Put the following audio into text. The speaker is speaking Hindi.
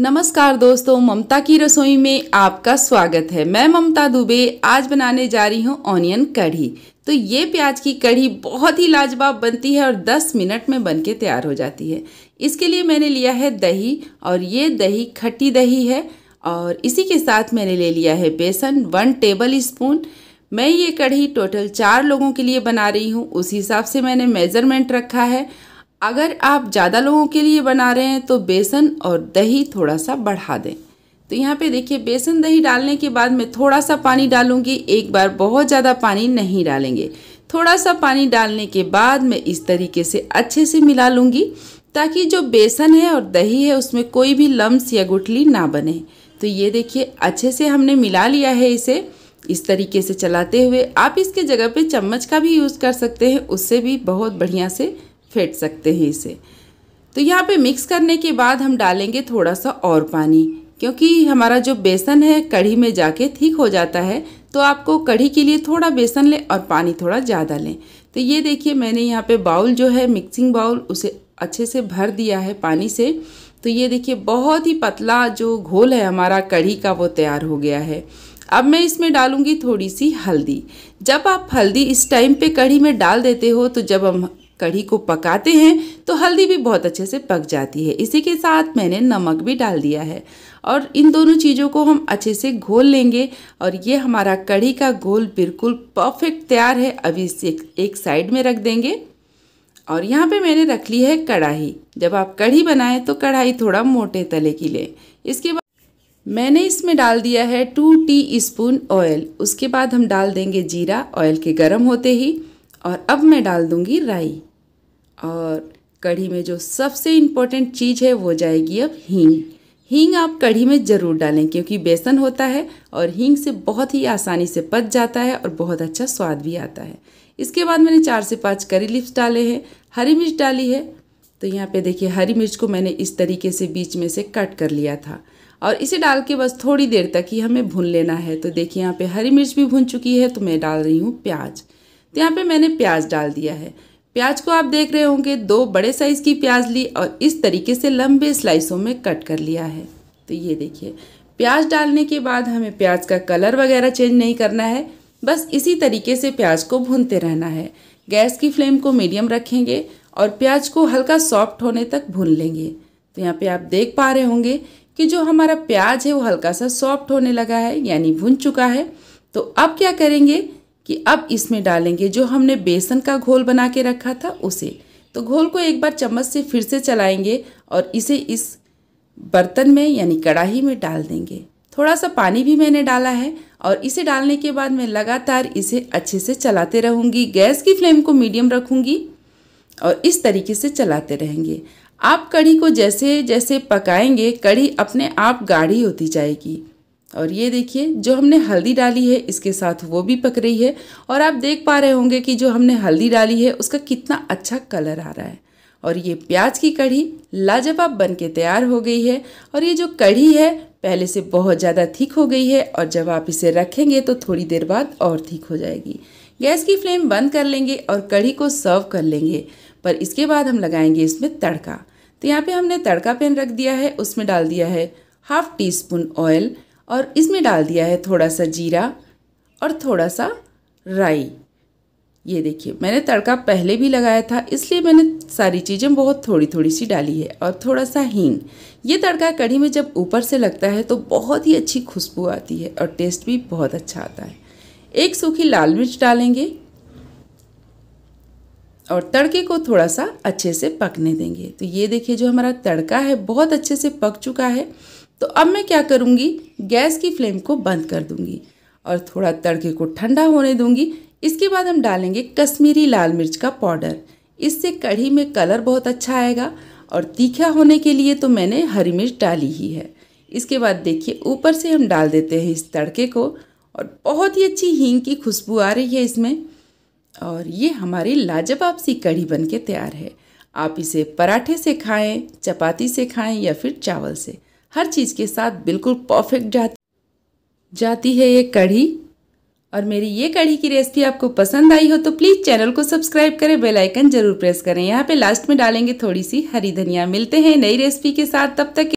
नमस्कार दोस्तों ममता की रसोई में आपका स्वागत है मैं ममता दुबे आज बनाने जा रही हूँ ऑनियन कढ़ी तो ये प्याज की कढ़ी बहुत ही लाजवाब बनती है और 10 मिनट में बनके तैयार हो जाती है इसके लिए मैंने लिया है दही और ये दही खट्टी दही है और इसी के साथ मैंने ले लिया है बेसन वन टेबल स्पून मैं ये कढ़ी टोटल चार लोगों के लिए बना रही हूँ उस हिसाब से मैंने मेज़रमेंट रखा है अगर आप ज़्यादा लोगों के लिए बना रहे हैं तो बेसन और दही थोड़ा सा बढ़ा दें तो यहाँ पे देखिए बेसन दही डालने के बाद मैं थोड़ा सा पानी डालूंगी एक बार बहुत ज़्यादा पानी नहीं डालेंगे थोड़ा सा पानी डालने के बाद मैं इस तरीके से अच्छे से मिला लूँगी ताकि जो बेसन है और दही है उसमें कोई भी लम्स या गुठली ना बने तो ये देखिए अच्छे से हमने मिला लिया है इसे इस तरीके से चलाते हुए आप इसके जगह पे चम्मच का भी यूज़ कर सकते हैं उससे भी बहुत बढ़िया से फेंट सकते हैं इसे तो यहाँ पे मिक्स करने के बाद हम डालेंगे थोड़ा सा और पानी क्योंकि हमारा जो बेसन है कढ़ी में जाके ठीक हो जाता है तो आपको कढ़ी के लिए थोड़ा बेसन लें और पानी थोड़ा ज़्यादा लें तो ये देखिए मैंने यहाँ पे बाउल जो है मिक्सिंग बाउल उसे अच्छे से भर दिया है पानी से तो ये देखिए बहुत ही पतला जो घोल है हमारा कढ़ी का वो तैयार हो गया है अब मैं इसमें डालूंगी थोड़ी सी हल्दी जब आप हल्दी इस टाइम पे कढ़ी में डाल देते हो तो जब हम कढ़ी को पकाते हैं तो हल्दी भी बहुत अच्छे से पक जाती है इसी के साथ मैंने नमक भी डाल दिया है और इन दोनों चीज़ों को हम अच्छे से घोल लेंगे और ये हमारा कढ़ी का घोल बिल्कुल परफेक्ट तैयार है अभी इसे एक साइड में रख देंगे और यहाँ पे मैंने रख ली है कढ़ाई जब आप कढ़ी बनाएं तो कढ़ाई थोड़ा मोटे तले की लें इसके बाद मैंने इसमें डाल दिया है टू टी स्पून ऑयल उसके बाद हम डाल देंगे जीरा ऑयल के गर्म होते ही और अब मैं डाल दूंगी राई और कढ़ी में जो सबसे इम्पोर्टेंट चीज़ है वो जाएगी अब हींग हींग आप कढ़ी में ज़रूर डालें क्योंकि बेसन होता है और हींग से बहुत ही आसानी से पच जाता है और बहुत अच्छा स्वाद भी आता है इसके बाद मैंने चार से पाँच करी लिप्स डाले हैं हरी मिर्च डाली है तो यहाँ पे देखिए हरी मिर्च को मैंने इस तरीके से बीच में से कट कर लिया था और इसे डाल के बस थोड़ी देर तक ही हमें भून लेना है तो देखिए यहाँ पे हरी मिर्च भी भून चुकी है तो मैं डाल रही हूँ प्याज तो यहाँ पे मैंने प्याज डाल दिया है प्याज को आप देख रहे होंगे दो बड़े साइज़ की प्याज ली और इस तरीके से लंबे स्लाइसों में कट कर लिया है तो ये देखिए प्याज डालने के बाद हमें प्याज का कलर वगैरह चेंज नहीं करना है बस इसी तरीके से प्याज को भूनते रहना है गैस की फ्लेम को मीडियम रखेंगे और प्याज को हल्का सॉफ्ट होने तक भून लेंगे तो यहाँ पे आप देख पा रहे होंगे कि जो हमारा प्याज है वो हल्का सा सॉफ्ट होने लगा है यानी भुन चुका है तो अब क्या करेंगे कि अब इसमें डालेंगे जो हमने बेसन का घोल बना के रखा था उसे तो घोल को एक बार चम्मच से फिर से चलाएंगे और इसे इस बर्तन में यानी कढ़ाही में डाल देंगे थोड़ा सा पानी भी मैंने डाला है और इसे डालने के बाद मैं लगातार इसे अच्छे से चलाते रहूँगी गैस की फ्लेम को मीडियम रखूँगी और इस तरीके से चलाते रहेंगे आप कढ़ी को जैसे जैसे पकाएंगे कढ़ी अपने आप गाढ़ी होती जाएगी और ये देखिए जो हमने हल्दी डाली है इसके साथ वो भी पक रही है और आप देख पा रहे होंगे कि जो हमने हल्दी डाली है उसका कितना अच्छा कलर आ रहा है और ये प्याज की कढ़ी लाजवाब बन के तैयार हो गई है और ये जो कढ़ी है पहले से बहुत ज़्यादा थिक हो गई है और जब आप इसे रखेंगे तो थोड़ी देर बाद और थिक हो जाएगी गैस की फ्लेम बंद कर लेंगे और कढ़ी को सर्व कर लेंगे पर इसके बाद हम लगाएंगे इसमें तड़का तो यहाँ पे हमने तड़का पैन रख दिया है उसमें डाल दिया है हाफ टी स्पून ऑयल और इसमें डाल दिया है थोड़ा सा जीरा और थोड़ा सा राई ये देखिए मैंने तड़का पहले भी लगाया था इसलिए मैंने सारी चीज़ें बहुत थोड़ी थोड़ी सी डाली है और थोड़ा सा हींग ये तड़का कढ़ी में जब ऊपर से लगता है तो बहुत ही अच्छी खुशबू आती है और टेस्ट भी बहुत अच्छा आता है एक सूखी लाल मिर्च डालेंगे और तड़के को थोड़ा सा अच्छे से पकने देंगे तो ये देखिए जो हमारा तड़का है बहुत अच्छे से पक चुका है तो अब मैं क्या करूँगी गैस की फ्लेम को बंद कर दूँगी और थोड़ा तड़के को ठंडा होने दूँगी इसके बाद हम डालेंगे कश्मीरी लाल मिर्च का पाउडर इससे कढ़ी में कलर बहुत अच्छा आएगा और तीखा होने के लिए तो मैंने हरी मिर्च डाली ही है इसके बाद देखिए ऊपर से हम डाल देते हैं इस तड़के को और बहुत ही अच्छी हींग की खुशबू आ रही है इसमें और ये हमारी लाजवाब सी कढ़ी बन के तैयार है आप इसे पराठे से खाएं चपाती से खाएं या फिर चावल से हर चीज़ के साथ बिल्कुल परफेक्ट जाती जाती है ये कढ़ी और मेरी ये कढ़ी की रेसिपी आपको पसंद आई हो तो प्लीज़ चैनल को सब्सक्राइब करें बेल आइकन जरूर प्रेस करें यहाँ पे लास्ट में डालेंगे थोड़ी सी हरी धनिया मिलते हैं नई रेसिपी के साथ तब तक